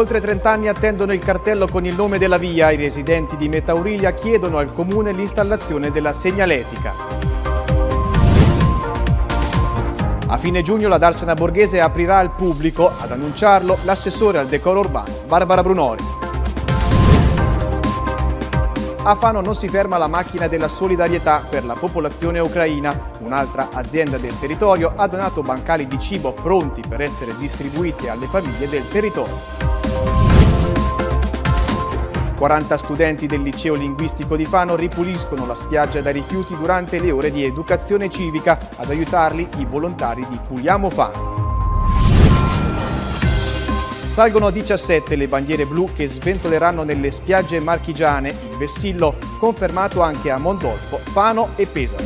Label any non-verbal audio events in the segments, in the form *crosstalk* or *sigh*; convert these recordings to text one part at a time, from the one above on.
oltre 30 anni attendono il cartello con il nome della via. I residenti di Metauriglia chiedono al comune l'installazione della segnaletica. A fine giugno la Darsena Borghese aprirà al pubblico, ad annunciarlo, l'assessore al decoro urbano, Barbara Brunori. A Fano non si ferma la macchina della solidarietà per la popolazione ucraina. Un'altra azienda del territorio ha donato bancali di cibo pronti per essere distribuiti alle famiglie del territorio. 40 studenti del liceo linguistico di Fano ripuliscono la spiaggia dai rifiuti durante le ore di educazione civica. Ad aiutarli i volontari di Puliamo Fano. Salgono a 17 le bandiere blu che sventoleranno nelle spiagge marchigiane, il vessillo confermato anche a Mondolfo, Fano e Pesaro.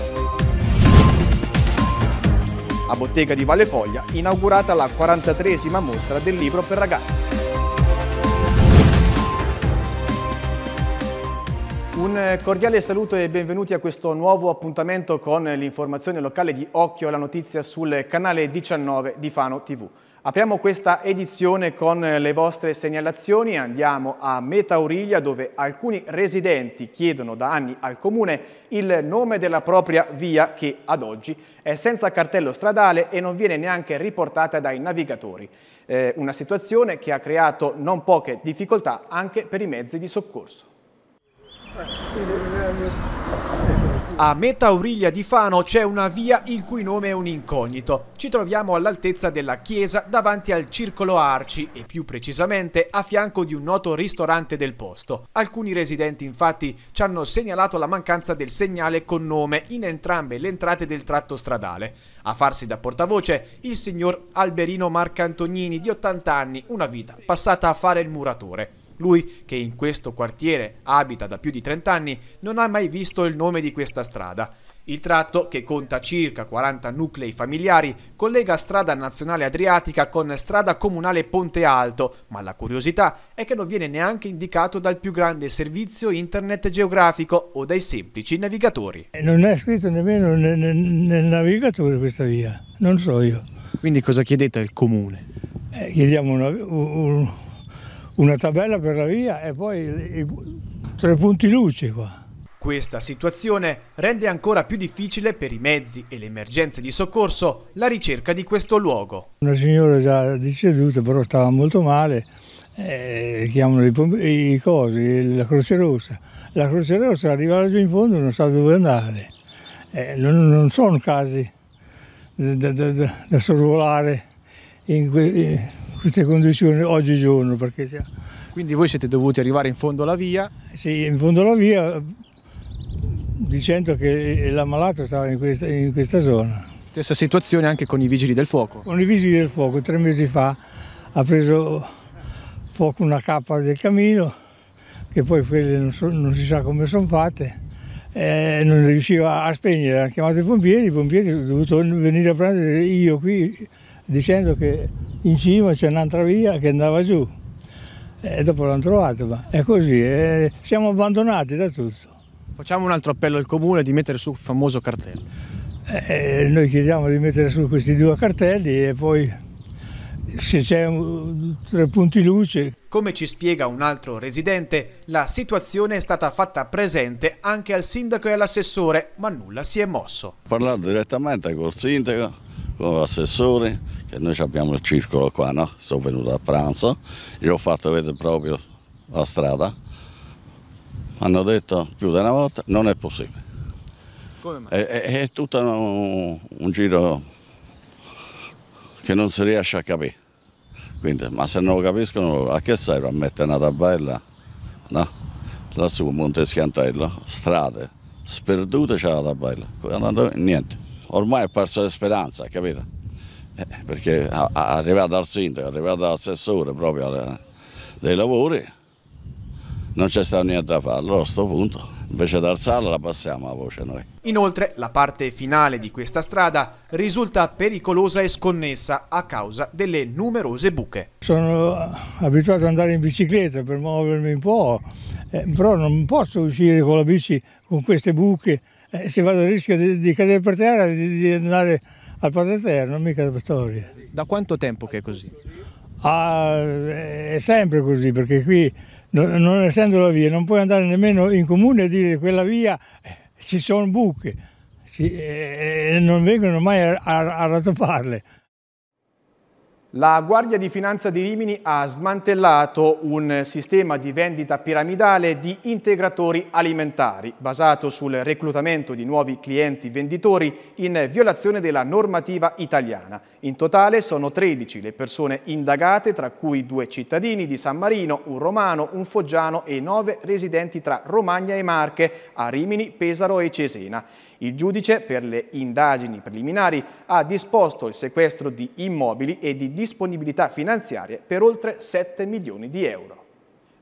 A Bottega di Vallefoglia inaugurata la 43esima mostra del libro per ragazzi. Un cordiale saluto e benvenuti a questo nuovo appuntamento con l'informazione locale di Occhio alla Notizia sul canale 19 di Fano TV. Apriamo questa edizione con le vostre segnalazioni, andiamo a Metauriglia dove alcuni residenti chiedono da anni al comune il nome della propria via che ad oggi è senza cartello stradale e non viene neanche riportata dai navigatori. Eh, una situazione che ha creato non poche difficoltà anche per i mezzi di soccorso. A metà Auriglia di Fano c'è una via il cui nome è un incognito. Ci troviamo all'altezza della chiesa davanti al Circolo Arci e più precisamente a fianco di un noto ristorante del posto. Alcuni residenti infatti ci hanno segnalato la mancanza del segnale con nome in entrambe le entrate del tratto stradale. A farsi da portavoce il signor Alberino Marcantognini di 80 anni, una vita passata a fare il muratore. Lui, che in questo quartiere abita da più di 30 anni, non ha mai visto il nome di questa strada. Il tratto, che conta circa 40 nuclei familiari, collega strada nazionale adriatica con strada comunale Ponte Alto, ma la curiosità è che non viene neanche indicato dal più grande servizio internet geografico o dai semplici navigatori. Eh, non è scritto nemmeno nel, nel navigatore questa via, non so io. Quindi cosa chiedete al comune? Eh, chiediamo una, un, una tabella per la via e poi i, tre punti luce qua. Questa situazione rende ancora più difficile per i mezzi e le emergenze di soccorso la ricerca di questo luogo. Una signora già deceduta però stava molto male, eh, chiamano i, i cosi, la Croce Rossa. La Croce Rossa arriva giù in fondo e non sa dove andare. Eh, non, non, sono casi da, da, da, da sorvolare in, que, queste condizioni oggigiorno. Perché... Quindi voi siete dovuti arrivare in fondo alla via? Sì, in fondo alla via dicendo che l'ammalato stava in questa, in questa zona. Stessa situazione anche con i vigili del fuoco? Con i vigili del fuoco, tre mesi fa ha preso fuoco una cappa del camino che poi quelle non, so, non si sa come sono fatte, eh, non riusciva a spegnere, ha chiamato i pompieri, i pompieri sono dovuto venire a prendere io qui dicendo che in cima c'è un'altra via che andava giù e dopo l'hanno trovato, ma è così, eh, siamo abbandonati da tutto. Facciamo un altro appello al comune di mettere su il famoso cartello. Eh, eh noi chiediamo di mettere su questi due cartelli e poi se c'è tre punti luce. Come ci spiega un altro residente, la situazione è stata fatta presente anche al sindaco e all'assessore, ma nulla si è mosso. Ho parlato direttamente col sindaco con l'assessore, che noi abbiamo il circolo qua, no? sono venuto a pranzo, gli ho fatto vedere proprio la strada, hanno detto più di una volta non è possibile. È, è, è, tutto un, un, giro che non si riesce a capire. Quindi, ma se non lo capiscono, a che serve a mettere una tabella? No? Lassù, Monte Schiantello, strade sperdute c'è la tabella, niente ormai ha perso la speranza, capito? Eh, perché arrivato dal sindaco, arrivato dall'assessore proprio alle, dei lavori, non c'è stato niente da fare, allora a questo punto invece di alzarla la passiamo a voce noi. Inoltre la parte finale di questa strada risulta pericolosa e sconnessa a causa delle numerose buche. Sono eh, abituato ad andare in bicicletta per muovermi un po', eh, però non posso uscire con la bici con queste buche eh, si vada il rischio di, di, cadere per terra e di, di, andare al Padre Eterno, mica la storia. Da quanto tempo che è così? Ah, è sempre così, perché qui non, non essendo la via non puoi andare nemmeno in comune e dire quella via eh, ci sono buche, ci, eh, eh, non vengono mai a, a, a rattoparle. La Guardia di Finanza di Rimini ha smantellato un sistema di vendita piramidale di integratori alimentari, basato sul reclutamento di nuovi clienti venditori in violazione della normativa italiana. In totale sono 13 le persone indagate, tra cui due cittadini di San Marino, un romano, un foggiano e nove residenti tra Romagna e Marche, a Rimini, Pesaro e Cesena. Il giudice per le indagini preliminari ha disposto il sequestro di immobili e di disponibilità finanziarie per oltre 7 milioni di euro.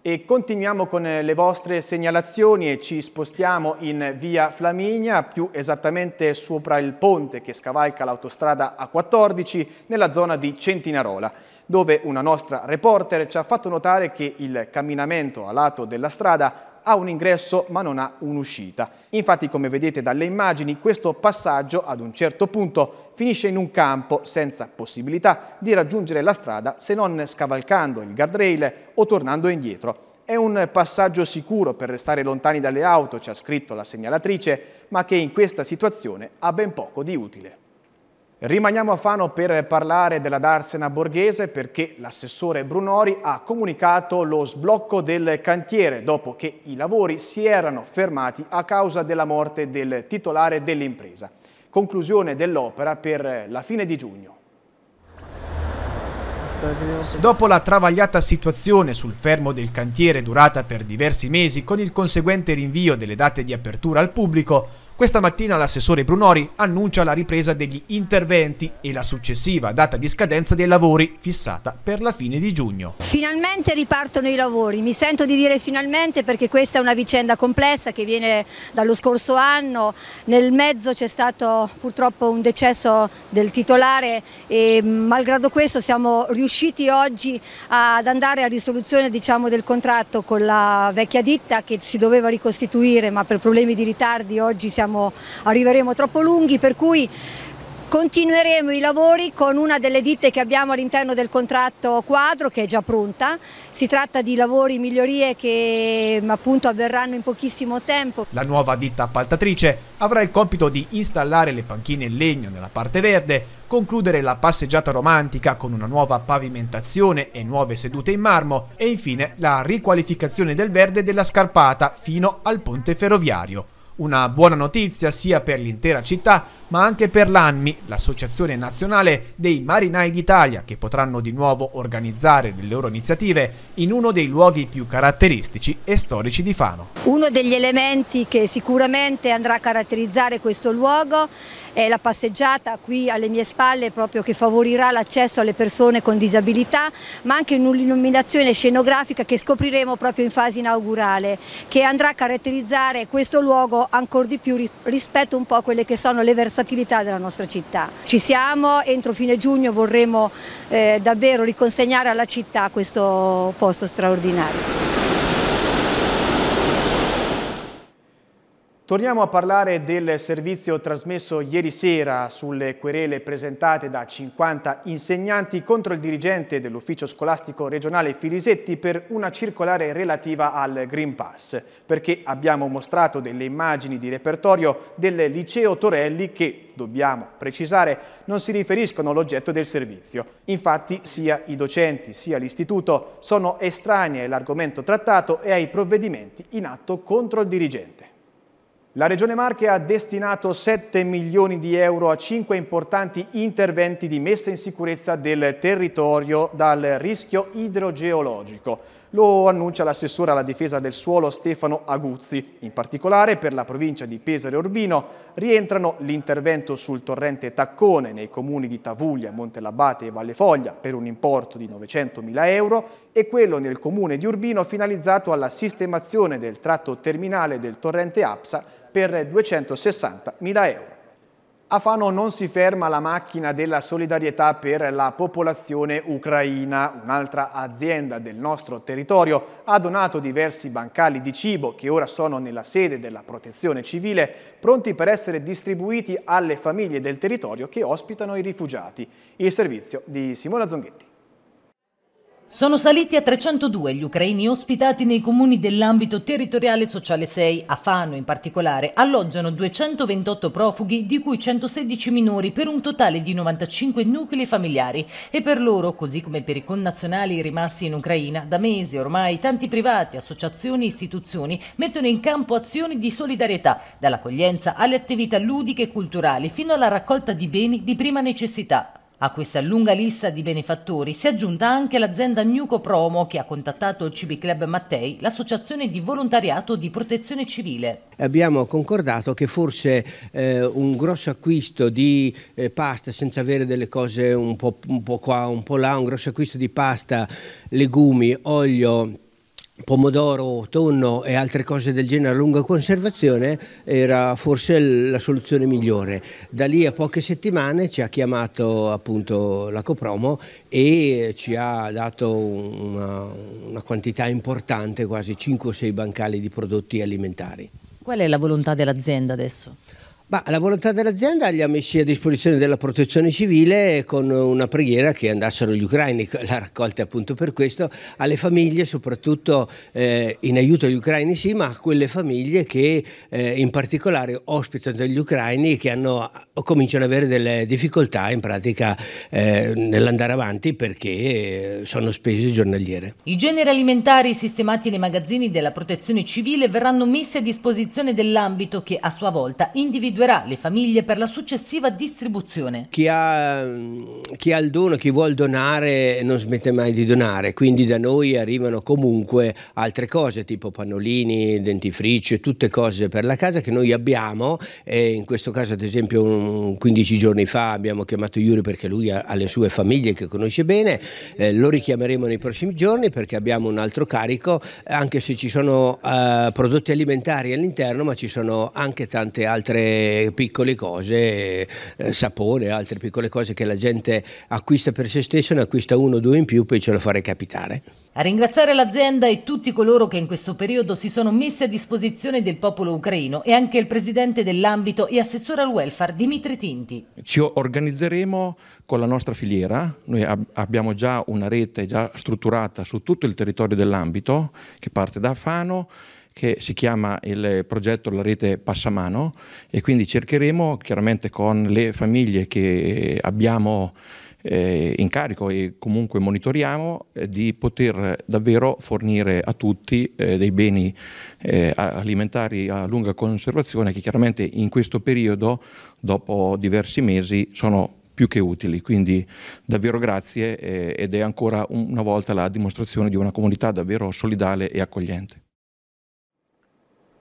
E continuiamo con eh, le vostre segnalazioni e ci spostiamo in via Flaminia, più esattamente sopra il ponte che scavalca l'autostrada A14 nella zona di Centinarola, dove una nostra reporter ci ha fatto notare che il camminamento a lato della strada ha un ingresso ma non ha un'uscita. Infatti come vedete dalle immagini questo passaggio ad un certo punto finisce in un campo senza possibilità di raggiungere la strada se non scavalcando il guardrail o tornando indietro. È un passaggio sicuro per restare lontani dalle auto, ci ha scritto la segnalatrice, ma che in questa situazione ha ben poco di utile. Rimaniamo a Fano per parlare della Darsena Borghese perché l'assessore Brunori ha comunicato lo sblocco del cantiere dopo che i lavori si erano fermati a causa della morte del titolare dell'impresa. Conclusione dell'opera per la fine di giugno. Dopo la travagliata situazione sul fermo del cantiere durata per diversi mesi con il conseguente rinvio delle date di apertura al pubblico, questa mattina l'assessore Brunori annuncia la ripresa degli interventi e la successiva data di scadenza dei lavori fissata per la fine di giugno. Finalmente ripartono i lavori, mi sento di dire finalmente perché questa è una vicenda complessa che viene dallo scorso anno, nel mezzo c'è stato purtroppo un decesso del titolare e mm, malgrado questo siamo riusciti oggi ad andare a risoluzione diciamo, del contratto con la vecchia ditta che si doveva ricostituire ma per problemi di ritardi oggi siamo siamo, arriveremo troppo lunghi, per cui continueremo i lavori con una delle ditte che abbiamo all'interno del contratto quadro che è già pronta, si tratta di lavori migliorie che appunto avverranno in pochissimo tempo. La nuova ditta appaltatrice avrà il compito di installare le panchine in legno nella parte verde, concludere la passeggiata romantica con una nuova pavimentazione e nuove sedute in marmo e infine la riqualificazione del verde della scarpata fino al ponte ferroviario. Una buona notizia sia per l'intera città, ma anche per l'ANMI, l'Associazione Nazionale dei Marinai d'Italia, che potranno di nuovo organizzare le loro iniziative in uno dei luoghi più caratteristici e storici di Fano. Uno degli elementi che sicuramente andrà a caratterizzare questo luogo è la passeggiata qui alle mie spalle proprio che favorirà l'accesso alle persone con disabilità, ma anche un'illuminazione scenografica che scopriremo proprio in fase inaugurale, che andrà a caratterizzare questo luogo ancora di più rispetto un po' a quelle che sono le versatilità della nostra città. Ci siamo, entro fine giugno vorremmo eh, davvero riconsegnare alla città questo posto straordinario. Torniamo a parlare del servizio trasmesso ieri sera sulle querele presentate da 50 insegnanti contro il dirigente dell'ufficio scolastico regionale Filisetti per una circolare relativa al Green Pass, perché abbiamo mostrato delle immagini di repertorio del liceo Torelli che, dobbiamo precisare, non si riferiscono all'oggetto del servizio. Infatti sia i docenti sia l'istituto sono estranei all'argomento trattato e ai provvedimenti in atto contro il dirigente. La Regione Marche ha destinato 7 milioni di euro a 5 importanti interventi di messa in sicurezza del territorio dal rischio idrogeologico. Lo annuncia l'assessore alla difesa del suolo Stefano Aguzzi. In particolare per la provincia di Pesaro e Urbino rientrano l'intervento sul torrente Taccone nei comuni di Tavuglia, Montelabate e Valle Foglia per un importo di 900.000 euro e quello nel comune di Urbino finalizzato alla sistemazione del tratto terminale del torrente Apsa per 260.000 euro. A Fano non si ferma la macchina della solidarietà per la popolazione ucraina. Un'altra azienda del nostro territorio ha donato diversi bancali di cibo che ora sono nella sede della protezione civile, pronti per essere distribuiti alle famiglie del territorio che ospitano i rifugiati. Il servizio di Simona Zonghetti. Sono saliti a 302 gli ucraini ospitati nei comuni dell'ambito territoriale sociale 6. A Fano, in particolare, alloggiano 228 profughi, di cui 116 minori, per un totale di 95 nuclei familiari. E per loro, così come per i connazionali rimasti in Ucraina, da mesi ormai tanti privati, associazioni e istituzioni mettono in campo azioni di solidarietà, dall'accoglienza alle attività ludiche e culturali, fino alla raccolta di beni di prima necessità. A questa lunga lista di benefattori si è aggiunta anche l'azienda Nuco Promo che ha contattato il CB Club Mattei, l'associazione di volontariato di protezione civile. Abbiamo concordato che forse eh, un grosso acquisto di eh, pasta senza avere delle cose un po', un po' qua, un po' là, un grosso acquisto di pasta, legumi, olio pomodoro, tonno e altre cose del genere a lunga conservazione era forse la soluzione migliore. Da lì a poche settimane ci ha chiamato appunto la Copromo e ci ha dato una, una quantità importante, quasi 5 o 6 bancali di prodotti alimentari. Qual è la volontà dell'azienda adesso? Ma la volontà dell'azienda li ha messi a disposizione della protezione civile con una preghiera che andassero gli ucraini, *laughs* la raccolta appunto per questo, alle famiglie soprattutto eh, in aiuto agli ucraini sì, ma a quelle famiglie che eh, in particolare ospitano degli ucraini che hanno, cominciano ad avere delle difficoltà in pratica eh, nell'andare avanti perché eh, sono spese giornaliere. I generi alimentari sistemati nei magazzini della protezione civile verranno messi a disposizione dell'ambito che a sua volta individuerà individuerà le famiglie per la successiva distribuzione. Chi ha, chi ha il dono, chi vuole donare, non smette mai di donare, quindi da noi arrivano comunque altre cose tipo pannolini, dentifrici, tutte cose per la casa che noi abbiamo e in questo caso ad esempio un, 15 giorni fa abbiamo chiamato Yuri perché lui ha, ha le sue famiglie che conosce bene, eh, lo richiameremo nei prossimi giorni perché abbiamo un altro carico anche se ci sono eh, prodotti alimentari all'interno ma ci sono anche tante altre piccole cose, eh, sapone, altre piccole cose che la gente acquista per se stessa, ne acquista uno o due in più, poi ce lo fa recapitare. A ringraziare l'azienda e tutti coloro che in questo periodo si sono messi a disposizione del popolo ucraino e anche il presidente dell'ambito e assessore al welfare Dimitri Tinti. Ci organizzeremo con la nostra filiera, noi ab abbiamo già una rete già strutturata su tutto il territorio dell'ambito che parte da Fano che si chiama il progetto La rete Passamano e quindi cercheremo chiaramente con le famiglie che abbiamo eh, in carico e comunque monitoriamo eh, di poter davvero fornire a tutti eh, dei beni eh, alimentari a lunga conservazione che chiaramente in questo periodo dopo diversi mesi sono più che utili, quindi davvero grazie eh, ed è ancora una volta la dimostrazione di una comunità davvero solidale e accogliente.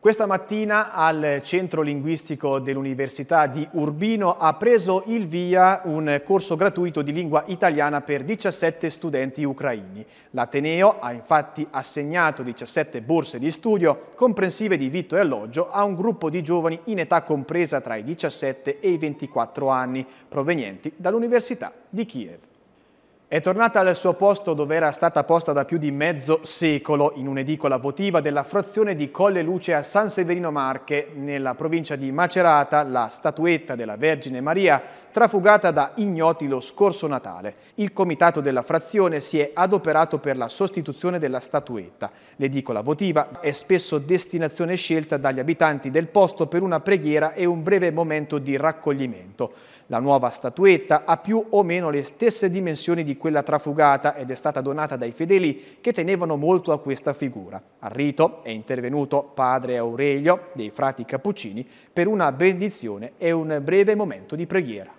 Questa mattina al Centro Linguistico dell'Università di Urbino ha preso il via un corso gratuito di lingua italiana per 17 studenti ucraini. L'Ateneo ha infatti assegnato 17 borse di studio comprensive di vitto e alloggio a un gruppo di giovani in età compresa tra i 17 e i 24 anni, provenienti dall'Università di Kiev. È tornata al suo posto dove era stata posta da più di mezzo secolo in un'edicola votiva della frazione di Colle Luce a San Severino Marche, nella provincia di Macerata, la statuetta della Vergine Maria trafugata da ignoti lo scorso Natale. Il comitato della frazione si è adoperato per la sostituzione della statuetta. L'edicola votiva è spesso destinazione scelta dagli abitanti del posto per una preghiera e un breve momento di raccoglimento. La nuova statuetta ha più o meno le stesse dimensioni di quella trafugata ed è stata donata dai fedeli che tenevano molto a questa figura. Al rito è intervenuto padre Aurelio dei frati Cappuccini per una benedizione e un breve momento di preghiera.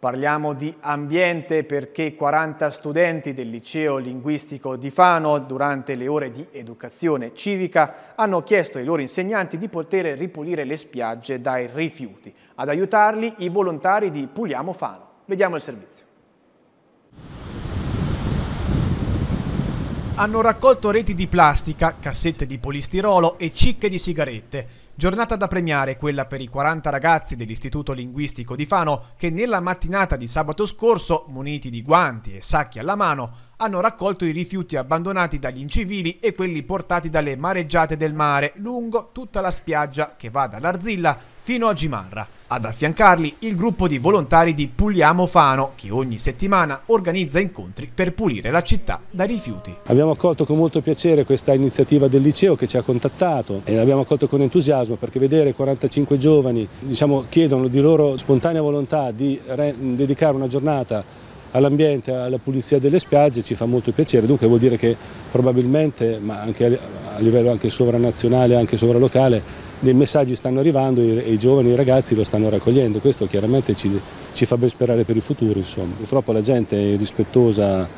Parliamo di ambiente perché 40 studenti del liceo linguistico di Fano durante le ore di educazione civica hanno chiesto ai loro insegnanti di poter ripulire le spiagge dai rifiuti. Ad aiutarli i volontari di Puliamo Fano. Vediamo il servizio. Hanno raccolto reti di plastica, cassette di polistirolo e cicche di sigarette Giornata da premiare quella per i 40 ragazzi dell'Istituto Linguistico di Fano che nella mattinata di sabato scorso, muniti di guanti e sacchi alla mano, hanno raccolto i rifiuti abbandonati dagli incivili e quelli portati dalle mareggiate del mare lungo tutta la spiaggia che va dall'Arzilla fino a Gimarra. Ad affiancarli il gruppo di volontari di Puliamo Fano che ogni settimana organizza incontri per pulire la città dai rifiuti. Abbiamo accolto con molto piacere questa iniziativa del liceo che ci ha contattato e l'abbiamo accolto con entusiasmo perché vedere 45 giovani diciamo, chiedono di loro spontanea volontà di dedicare una giornata all'ambiente, alla pulizia delle spiagge ci fa molto piacere, dunque vuol dire che probabilmente, ma anche a livello anche sovranazionale, anche sovralocale, dei messaggi stanno arrivando e i giovani e i ragazzi lo stanno raccogliendo, questo chiaramente ci, ci fa ben sperare per il futuro. Insomma. Purtroppo la gente è rispettosa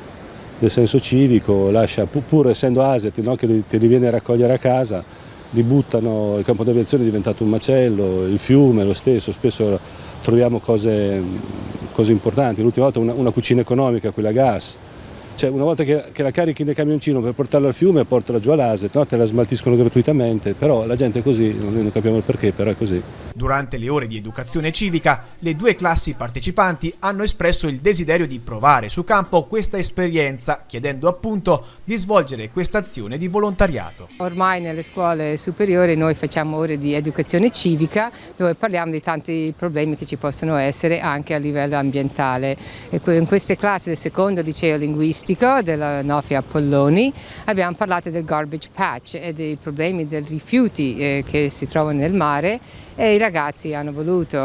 del senso civico, lascia, pur essendo ASET no, che te li viene a raccogliere a casa, li buttano, il campo di aviazione è diventato un macello, il fiume è lo stesso, spesso troviamo cose, cose importanti. L'ultima volta una, una cucina economica, quella a gas, cioè una volta che, che la carichi nel camioncino per portarla al fiume portala giù all'ASET, no? te la smaltiscono gratuitamente, però la gente è così, noi non capiamo il perché, però è così. Durante le ore di educazione civica, le due classi partecipanti hanno espresso il desiderio di provare su campo questa esperienza, chiedendo appunto di svolgere questa azione di volontariato. Ormai nelle scuole superiori noi facciamo ore di educazione civica dove parliamo di tanti problemi che ci possono essere anche a livello ambientale. E in queste classi del secondo liceo linguistico turistico della Nofia Apolloni abbiamo parlato del garbage patch e dei problemi dei rifiuti eh, che si trovano nel mare e i ragazzi hanno voluto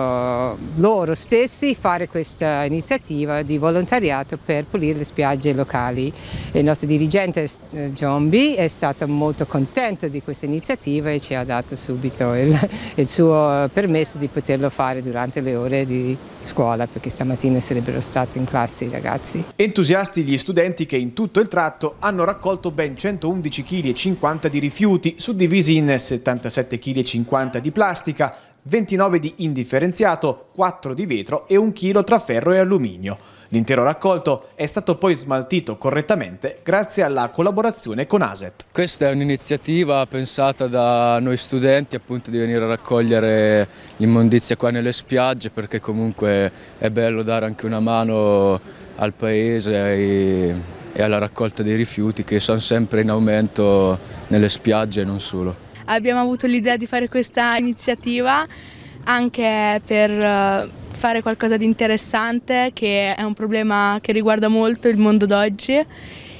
loro stessi fare questa iniziativa di volontariato per pulire le spiagge locali. Il nostro dirigente eh, John B è stato molto contento di questa iniziativa e ci ha dato subito il, il suo permesso di poterlo fare durante le ore di scuola perché stamattina sarebbero stati in classe i ragazzi. Entusiasti gli studenti presenti che in tutto il tratto hanno raccolto ben 111,50 kg di rifiuti, suddivisi in 77,50 kg di plastica, 29 di indifferenziato, 4 di vetro e 1 kg tra ferro e alluminio. L'intero raccolto è stato poi smaltito correttamente grazie alla collaborazione con ASET. Questa è un'iniziativa pensata da noi studenti appunto di venire a raccogliere l'immondizia qua nelle spiagge perché comunque è bello dare anche una mano al paese e alla raccolta dei rifiuti che sono sempre in aumento nelle spiagge e non solo. Abbiamo avuto l'idea di fare questa iniziativa anche per eh, fare qualcosa di interessante che è un problema che riguarda molto il mondo d'oggi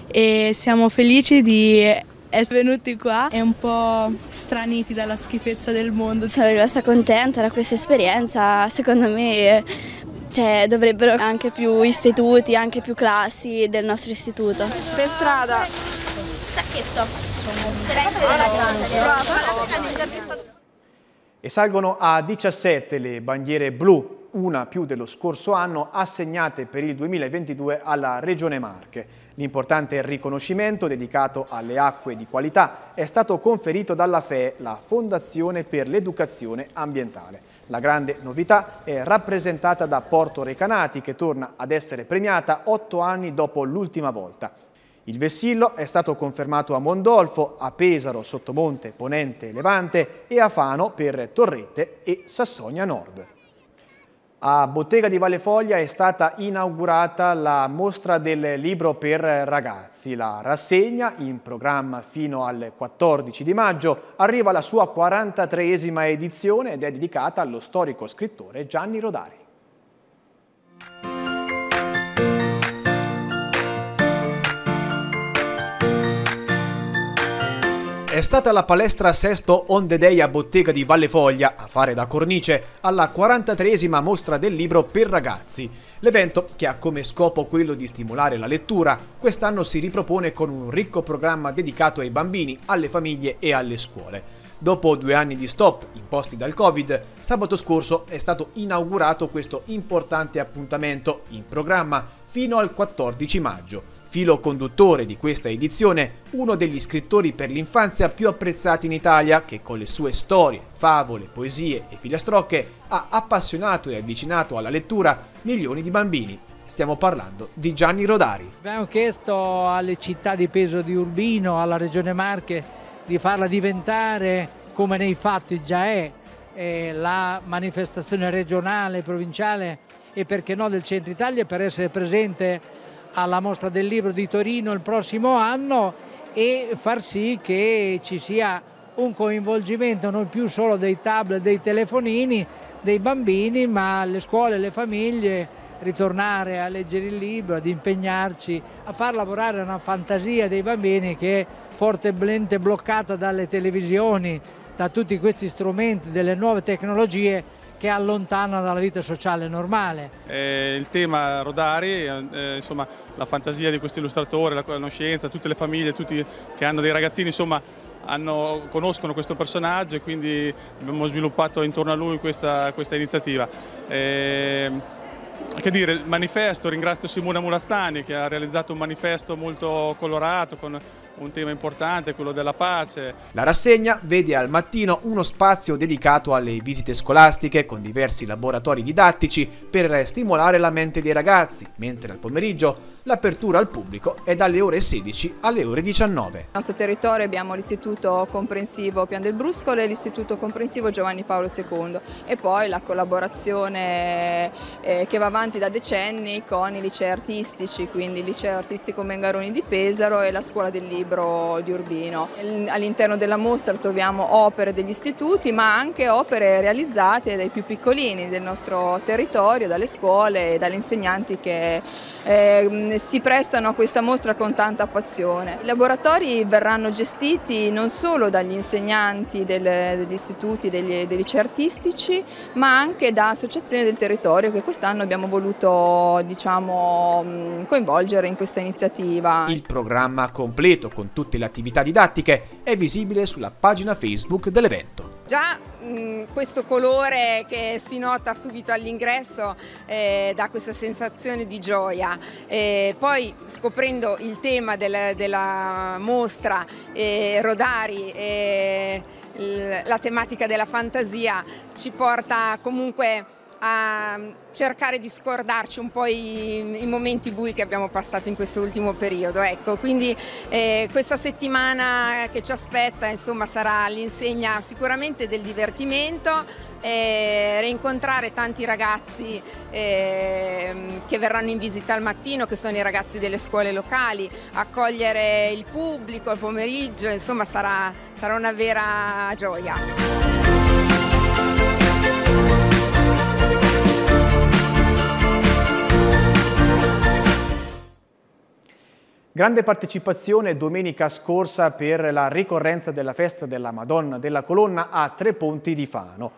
e siamo felici di essere venuti qua e un po' straniti dalla schifezza del mondo. Sono rimasta contenta da questa esperienza, secondo me cioè dovrebbero anche più istituti, anche più classi del nostro istituto. Per strada. Sacchetto. E salgono a 17 le bandiere blu una più dello scorso anno, assegnate per il 2022 alla Regione Marche. L'importante riconoscimento dedicato alle acque di qualità è stato conferito dalla FE, la Fondazione per l'Educazione Ambientale. La grande novità è rappresentata da Porto Recanati che torna ad essere premiata otto anni dopo l'ultima volta. Il vessillo è stato confermato a Mondolfo, a Pesaro, Sottomonte, Ponente, Levante e a Fano per Torrette e Sassonia Nord. A Bottega di Vallefoglia è stata inaugurata la mostra del libro per ragazzi. La rassegna, in programma fino al 14 di maggio, arriva alla sua 43esima edizione ed è dedicata allo storico scrittore Gianni Rodari. È stata la palestra Sesto On The Day a Bottega di Valle Foglia a fare da cornice alla 43esima mostra del libro per ragazzi. L'evento, che ha come scopo quello di stimolare la lettura, quest'anno si ripropone con un ricco programma dedicato ai bambini, alle famiglie e alle scuole. Dopo due anni di stop imposti dal Covid, sabato scorso è stato inaugurato questo importante appuntamento in programma fino al 14 maggio. Filo conduttore di questa edizione, uno degli scrittori per l'infanzia più apprezzati in Italia, che con le sue storie, favole, poesie e filastrocche ha appassionato e avvicinato alla lettura milioni di bambini. Stiamo parlando di Gianni Rodari. Abbiamo chiesto alle città di peso di Urbino, alla regione Marche, di farla diventare, come nei fatti già è, eh, la manifestazione regionale, provinciale e perché no del centro Italia per essere presente alla Mostra del Libro di Torino il prossimo anno e far sì che ci sia un coinvolgimento non più solo dei tablet, dei telefonini, dei bambini, ma le scuole, le famiglie, ritornare a leggere il libro, ad impegnarci, a far lavorare una fantasia dei bambini che è fortemente bloccata dalle televisioni, da tutti questi strumenti, delle nuove tecnologie che allontana dalla vita sociale normale. Eh, il tema Rodari, eh, eh, insomma, la fantasia di questo illustratore, la conoscenza, tutte le famiglie, tutti che hanno dei ragazzini, insomma, hanno, conoscono questo personaggio e quindi abbiamo sviluppato intorno a lui questa, questa iniziativa. Eh, che dire, il manifesto, ringrazio Simona Mulazzani che ha realizzato un manifesto molto colorato con un tema importante, quello della pace. La rassegna vede al mattino uno spazio dedicato alle visite scolastiche con diversi laboratori didattici per stimolare la mente dei ragazzi, mentre al pomeriggio L'apertura al pubblico è dalle ore 16 alle ore 19. Nel nostro territorio abbiamo l'Istituto Comprensivo Pian del Bruscolo e l'Istituto Comprensivo Giovanni Paolo II e poi la collaborazione eh, che va avanti da decenni con i licei artistici, quindi il liceo artistico Mengaroni di Pesaro e la scuola del libro di Urbino. All'interno della mostra troviamo opere degli istituti ma anche opere realizzate dai più piccolini del nostro territorio, dalle scuole e dagli insegnanti che eh, eh, si prestano a questa mostra con tanta passione. I laboratori verranno gestiti non solo dagli insegnanti del, degli istituti, degli, dei licei artistici, ma anche da associazioni del territorio che quest'anno abbiamo voluto diciamo, mm, coinvolgere in questa iniziativa. Il programma completo con tutte le attività didattiche è visibile sulla pagina Facebook dell'evento. Già mh, mm, questo colore che si nota subito all'ingresso eh, dà questa sensazione di gioia. E poi scoprendo il tema del, della mostra, eh, Rodari, eh, la tematica della fantasia ci porta comunque a cercare di scordarci un po' i, i momenti bui che abbiamo passato in questo ultimo periodo. Ecco, quindi eh, questa settimana che ci aspetta insomma, sarà l'insegna sicuramente del divertimento, eh, rincontrare tanti ragazzi eh, che verranno in visita al mattino, che sono i ragazzi delle scuole locali, accogliere il pubblico al pomeriggio, insomma sarà, sarà una vera gioia. Grande partecipazione domenica scorsa per la ricorrenza della festa della Madonna della Colonna a Tre Ponti di Fano.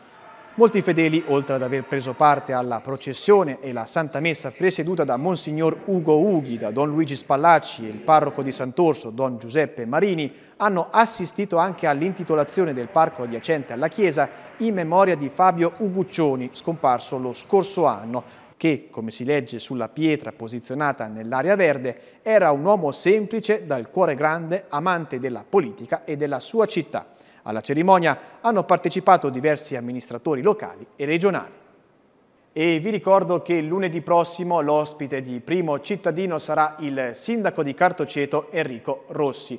Molti fedeli, oltre ad aver preso parte alla processione e alla Santa Messa presieduta da Monsignor Ugo Ughi, da Don Luigi Spallacci e il parroco di Sant'Orso, Don Giuseppe Marini, hanno assistito anche all'intitolazione del parco adiacente alla chiesa in memoria di Fabio Uguccioni, scomparso lo scorso anno, che, come si legge sulla pietra posizionata nell'area verde, era un uomo semplice dal cuore grande, amante della politica e della sua città. Alla cerimonia hanno partecipato diversi amministratori locali e regionali. E vi ricordo che lunedì prossimo l'ospite di primo cittadino sarà il sindaco di Cartoceto Enrico Rossi.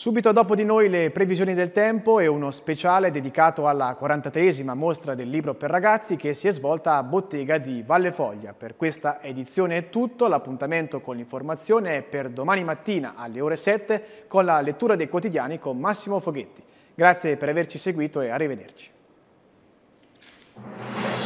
Subito dopo di noi le previsioni del tempo e uno speciale dedicato alla 43esima mostra del libro per ragazzi che si è svolta a Bottega di Valle Foglia. Per questa edizione è tutto, l'appuntamento con l'informazione è per domani mattina alle ore 7 con la lettura dei quotidiani con Massimo Foghetti. Grazie per averci seguito e arrivederci.